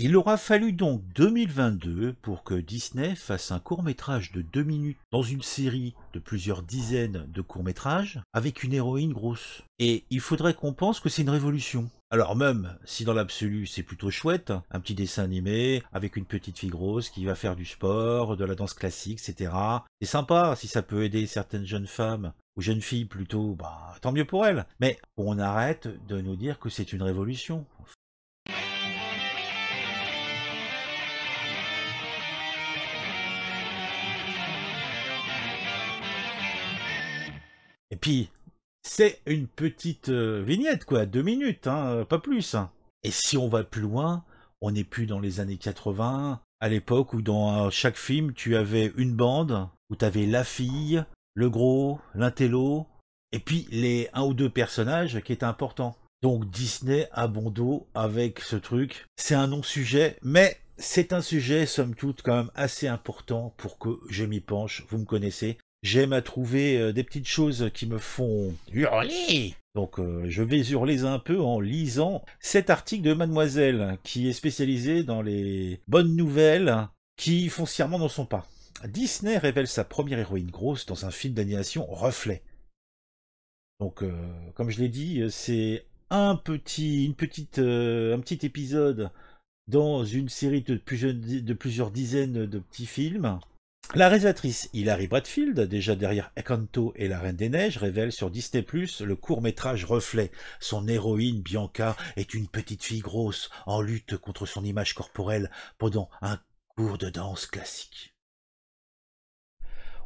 Il aura fallu donc 2022 pour que Disney fasse un court métrage de 2 minutes dans une série de plusieurs dizaines de courts métrages avec une héroïne grosse. Et il faudrait qu'on pense que c'est une révolution. Alors même si dans l'absolu c'est plutôt chouette, hein, un petit dessin animé avec une petite fille grosse qui va faire du sport, de la danse classique, etc. C'est sympa si ça peut aider certaines jeunes femmes ou jeunes filles plutôt, bah tant mieux pour elles. Mais on arrête de nous dire que c'est une révolution Et puis, c'est une petite euh, vignette, quoi, deux minutes, hein, euh, pas plus. Hein. Et si on va plus loin, on n'est plus dans les années 80, à l'époque où dans euh, chaque film, tu avais une bande, où tu avais la fille, le gros, l'intello, et puis les un ou deux personnages qui étaient importants. Donc Disney a bon dos avec ce truc. C'est un non-sujet, mais c'est un sujet, somme toute, quand même assez important pour que je m'y penche. Vous me connaissez. J'aime à trouver euh, des petites choses qui me font hurler. Donc euh, je vais hurler un peu en lisant cet article de Mademoiselle qui est spécialisée dans les bonnes nouvelles qui foncièrement n'en sont pas. Disney révèle sa première héroïne grosse dans un film d'animation Reflet. Donc euh, comme je l'ai dit, c'est un petit, une petite, un petit épisode dans une série de plusieurs dizaines de petits films la réalisatrice Hilary Bradfield, déjà derrière Encanto et La Reine des Neiges, révèle sur Disney+, le court-métrage Reflet. Son héroïne, Bianca, est une petite fille grosse, en lutte contre son image corporelle, pendant un cours de danse classique.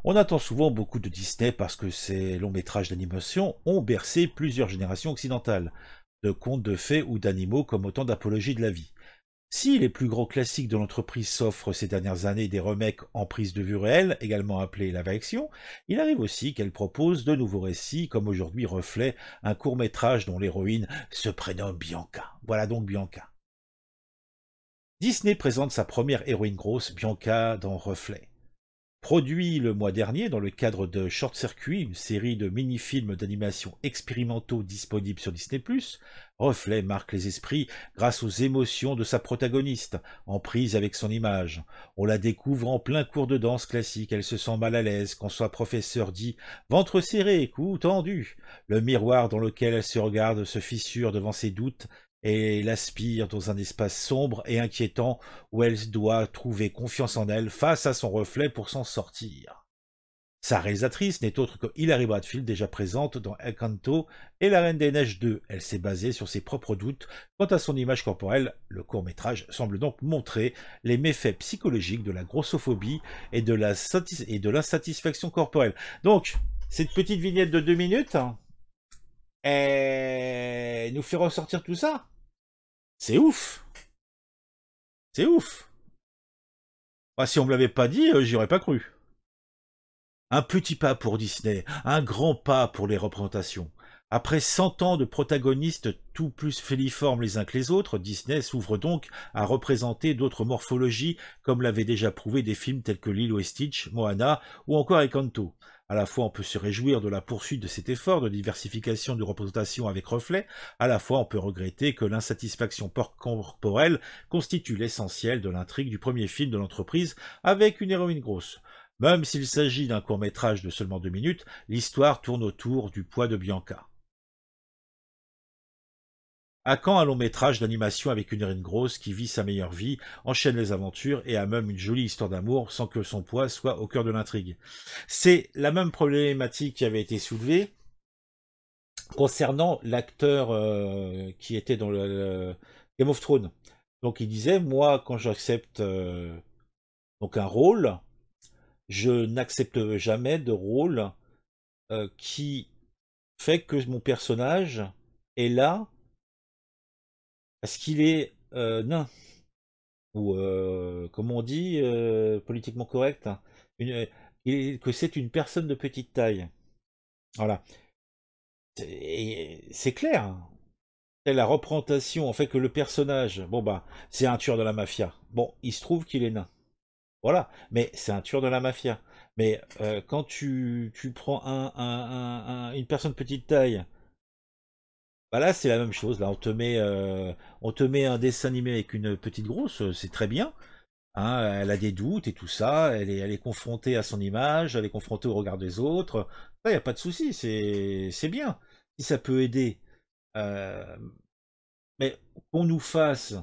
On attend souvent beaucoup de Disney parce que ces longs métrages d'animation ont bercé plusieurs générations occidentales, de contes de fées ou d'animaux comme autant d'apologies de la vie. Si les plus gros classiques de l'entreprise s'offrent ces dernières années des remakes en prise de vue réelle, également appelés la action, il arrive aussi qu'elle propose de nouveaux récits, comme aujourd'hui reflet un court métrage dont l'héroïne se prénomme Bianca. Voilà donc Bianca. Disney présente sa première héroïne grosse, Bianca, dans Reflet. Produit le mois dernier dans le cadre de Short Circuit, une série de mini-films d'animation expérimentaux disponibles sur Disney+, Reflet marque les esprits grâce aux émotions de sa protagoniste, en prise avec son image. On la découvre en plein cours de danse classique, elle se sent mal à l'aise quand soit professeur dit « ventre serré, cou tendu ». Le miroir dans lequel elle se regarde se fissure devant ses doutes et l'aspire dans un espace sombre et inquiétant où elle doit trouver confiance en elle face à son reflet pour s'en sortir. Sa réalisatrice n'est autre que Hilary Bradfield, déjà présente dans El Canto et La Reine des Neiges 2. Elle s'est basée sur ses propres doutes quant à son image corporelle. Le court-métrage semble donc montrer les méfaits psychologiques de la grossophobie et de l'insatisfaction corporelle. Donc, cette petite vignette de deux minutes hein, nous fait ressortir tout ça. C'est ouf. C'est ouf. Bah, si on me l'avait pas dit, euh, j'y aurais pas cru. Un petit pas pour Disney, un grand pas pour les représentations. Après cent ans de protagonistes tout plus féliformes les uns que les autres, Disney s'ouvre donc à représenter d'autres morphologies, comme l'avaient déjà prouvé des films tels que Lilo et Stitch, Moana ou encore Encanto. À la fois, on peut se réjouir de la poursuite de cet effort de diversification de représentation avec reflet, à la fois, on peut regretter que l'insatisfaction corporelle constitue l'essentiel de l'intrigue du premier film de l'entreprise avec une héroïne grosse. Même s'il s'agit d'un court métrage de seulement deux minutes, l'histoire tourne autour du poids de Bianca. À quand un long métrage d'animation avec une reine grosse qui vit sa meilleure vie, enchaîne les aventures et a même une jolie histoire d'amour sans que son poids soit au cœur de l'intrigue C'est la même problématique qui avait été soulevée concernant l'acteur euh, qui était dans le, Game of Thrones. Donc il disait, moi quand j'accepte euh, donc un rôle, je n'accepte jamais de rôle euh, qui fait que mon personnage est là ce qu'il est euh, nain. Ou, euh, comme on dit, euh, politiquement correct. Hein. que c'est une personne de petite taille. Voilà. C'est clair. Hein. la représentation, en fait, que le personnage, bon bah, c'est un tueur de la mafia. Bon, il se trouve qu'il est nain. Voilà. Mais c'est un tueur de la mafia. Mais quand tu, tu prends une personne de petite taille bah là, c'est la même chose. Là, on te met, euh, on te met un dessin animé avec une petite grosse, euh, c'est très bien. Hein, elle a des doutes et tout ça. Elle est, confrontée à son image, elle est confrontée au regard des autres. il n'y a pas de souci. C'est, bien. Si ça peut aider. Euh, mais qu'on nous fasse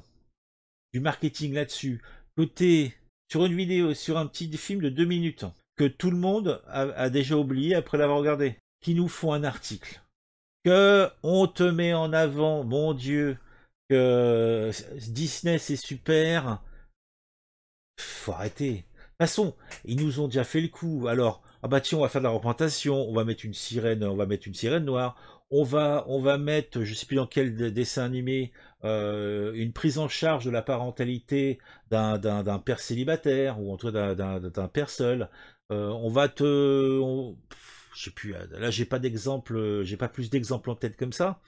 du marketing là-dessus, côté sur une vidéo, sur un petit film de deux minutes, que tout le monde a déjà oublié après l'avoir regardé, qui nous font un article que on te met en avant, mon Dieu, que Disney c'est super. Faut arrêter. De toute façon, ils nous ont déjà fait le coup. Alors, ah bah tiens, on va faire de la représentation, on va mettre une sirène, on va mettre une sirène noire, on va, on va mettre, je ne sais plus dans quel dessin animé, euh, une prise en charge de la parentalité d'un père célibataire ou en tout cas d'un père seul. Euh, on va te, je sais plus, euh, là j'ai pas d'exemple, euh, j'ai pas plus d'exemples en tête comme ça.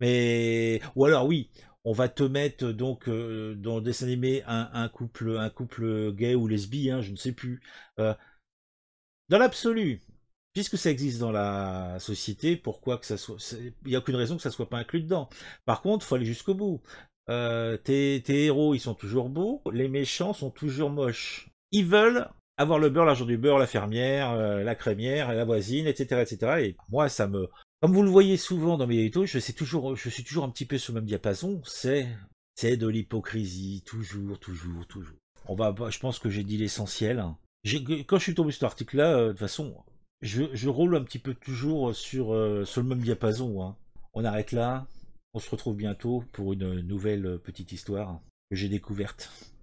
Mais ou alors oui, on va te mettre euh, donc dans des animés un, couple, un couple gay ou lesbien, hein, je ne sais plus. dans l'absolu, puisque ça existe dans la société, pourquoi que ça soit, il n'y a aucune raison que ça soit pas inclus dedans. Par contre, faut aller jusqu'au bout. tes, tes héros, ils sont toujours beaux, les méchants sont toujours moches. Ils veulent avoir le beurre, l'argent du beurre, la fermière, euh, la crémière, la voisine, etc., etc. Et moi, ça me, comme vous le voyez souvent dans mes vidéos, je sais toujours, je suis toujours un petit peu sur le même diapason. C'est, c'est de l'hypocrisie, toujours, toujours, toujours. On va, je pense que j'ai dit l'essentiel. Hein. Quand je suis tombé sur cet article-là, euh, de toute façon, je, roule un petit peu toujours euh, sur, le même diapason. Hein. On arrête là. On se retrouve bientôt pour une nouvelle petite histoire que j'ai découverte.